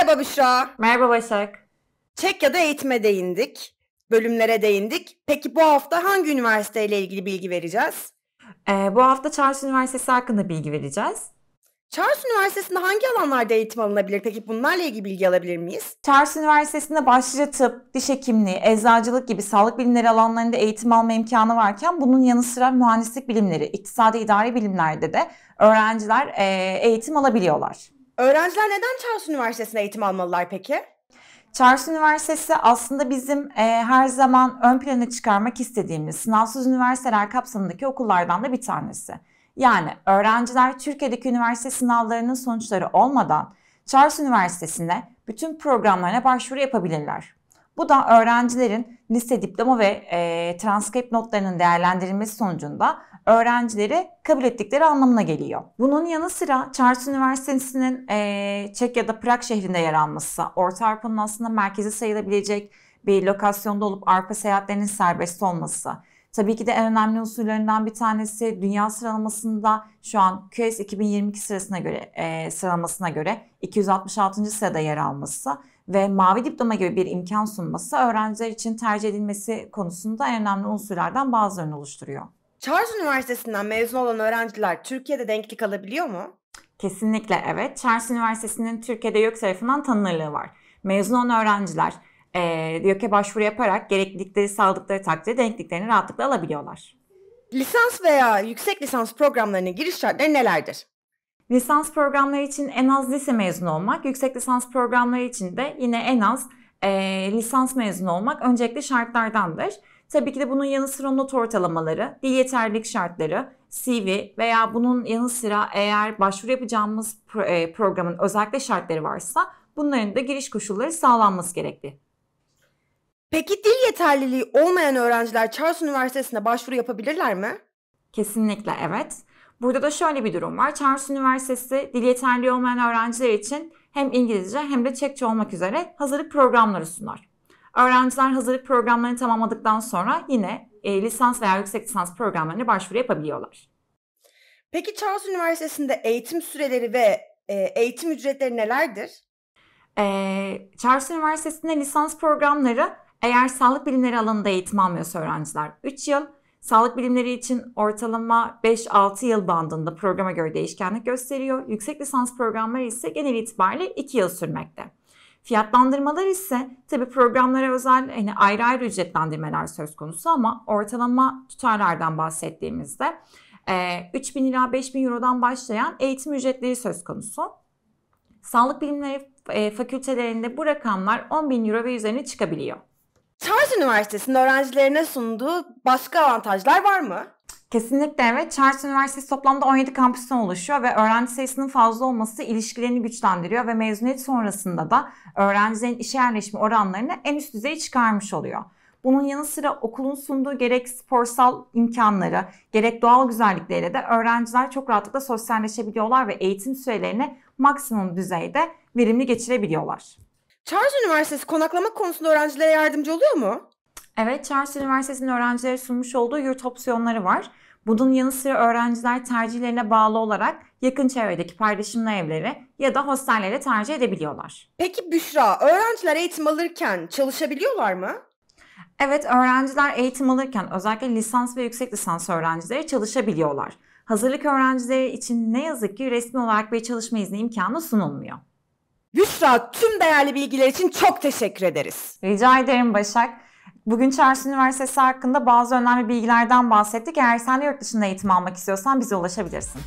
Merhaba Büşra. Merhaba Başak. Çek ya da eğitime değindik. Bölümlere değindik. Peki bu hafta hangi üniversiteyle ilgili bilgi vereceğiz? Ee, bu hafta Charles Üniversitesi hakkında bilgi vereceğiz. Charles Üniversitesi'nde hangi alanlarda eğitim alınabilir? Peki bunlarla ilgili bilgi alabilir miyiz? Charles Üniversitesi'nde başlıca tıp, diş hekimliği, eczacılık gibi sağlık bilimleri alanlarında eğitim alma imkanı varken bunun yanı sıra mühendislik bilimleri, iktisadi idari bilimlerde de öğrenciler ee, eğitim alabiliyorlar. Öğrenciler neden Charles Üniversitesi'nde eğitim almalılar peki? Charles Üniversitesi aslında bizim e, her zaman ön plana çıkarmak istediğimiz sınavsız üniversiteler kapsamındaki okullardan da bir tanesi. Yani öğrenciler Türkiye'deki üniversite sınavlarının sonuçları olmadan Charles Üniversitesi'ne bütün programlarına başvuru yapabilirler. Bu da öğrencilerin lise diploma ve e, transkript notlarının değerlendirilmesi sonucunda öğrencileri kabul ettikleri anlamına geliyor. Bunun yanı sıra Charles Üniversitesi'nin e, Çekya'da Prag şehrinde yer alması, Orta Avrupa'nın aslında merkezi sayılabilecek bir lokasyonda olup Avrupa seyahatlerinin serbest olması, Tabii ki de en önemli unsurlarından bir tanesi dünya sıralamasında şu an QS 2022 sırasına göre e, sıralamasına göre 266. sırada yer alması ve mavi diploma gibi bir imkan sunması öğrenciler için tercih edilmesi konusunda en önemli unsurlardan bazılarını oluşturuyor. Charles Üniversitesi'nden mezun olan öğrenciler Türkiye'de denklik alabiliyor mu? Kesinlikle evet. Charles Üniversitesi'nin Türkiye'de YÖK tarafından tanınırlığı var. Mezun olan öğrenciler e, YÖK'e başvuru yaparak gereklilikleri sağladıkları takdirde denkliklerini rahatlıkla alabiliyorlar. Lisans veya yüksek lisans programlarına giriş şartları nelerdir? Lisans programları için en az lise mezunu olmak, yüksek lisans programları için de yine en az e, lisans mezunu olmak öncelikli şartlardandır. Tabii ki de bunun yanı sıra not ortalamaları, dil yeterlilik şartları, CV veya bunun yanı sıra eğer başvuru yapacağımız e, programın özellikle şartları varsa bunların da giriş koşulları sağlanması gerekli. Peki dil yeterliliği olmayan öğrenciler Charles Üniversitesi'ne başvuru yapabilirler mi? Kesinlikle evet. Burada da şöyle bir durum var. Charles Üniversitesi dil yeterliliği olmayan öğrenciler için hem İngilizce hem de Çekçe olmak üzere hazırlık programları sunar. Öğrenciler hazırlık programlarını tamamladıktan sonra yine e, lisans veya yüksek lisans programlarına başvuru yapabiliyorlar. Peki Charles Üniversitesi'nde eğitim süreleri ve e, eğitim ücretleri nelerdir? E, Charles Üniversitesi'nde lisans programları eğer sağlık bilimleri alanında eğitim almıyorsa öğrenciler 3 yıl, Sağlık bilimleri için ortalama 5-6 yıl bandında programa göre değişkenlik gösteriyor. Yüksek lisans programları ise genel itibariyle 2 yıl sürmekte. Fiyatlandırmalar ise tabi programlara özel hani ayrı ayrı ücretlendirmeler söz konusu ama ortalama tutarlardan bahsettiğimizde 3000 ila 5000 Euro'dan başlayan eğitim ücretleri söz konusu. Sağlık bilimleri fakültelerinde bu rakamlar 10.000 Euro ve üzerine çıkabiliyor. Charles Üniversitesi'nin öğrencilerine sunduğu başka avantajlar var mı? Kesinlikle evet. Charles Üniversitesi toplamda 17 kampüsten oluşuyor ve öğrenci sayısının fazla olması ilişkilerini güçlendiriyor ve mezuniyet sonrasında da öğrencilerin işe yerleşme oranlarını en üst düzeye çıkarmış oluyor. Bunun yanı sıra okulun sunduğu gerek sporsal imkanları, gerek doğal güzellikleriyle de öğrenciler çok rahatlıkla sosyalleşebiliyorlar ve eğitim sürelerini maksimum düzeyde verimli geçirebiliyorlar. Charles Üniversitesi konaklama konusunda öğrencilere yardımcı oluyor mu? Evet, Chelsea Üniversitesi'nin öğrencilere sunmuş olduğu yurt opsiyonları var. Bunun yanı sıra öğrenciler tercihlerine bağlı olarak yakın çevredeki paylaşımlı evleri ya da hostelleri tercih edebiliyorlar. Peki Büşra, öğrenciler eğitim alırken çalışabiliyorlar mı? Evet, öğrenciler eğitim alırken özellikle lisans ve yüksek lisans öğrencileri çalışabiliyorlar. Hazırlık öğrencileri için ne yazık ki resmi olarak bir çalışma izni imkanı sunulmuyor. Büşra, tüm değerli bilgiler için çok teşekkür ederiz. Rica ederim Başak. Bugün Çarşı Üniversitesi hakkında bazı önemli bilgilerden bahsettik. Eğer sen de yurt dışında eğitim almak istiyorsan bize ulaşabilirsin.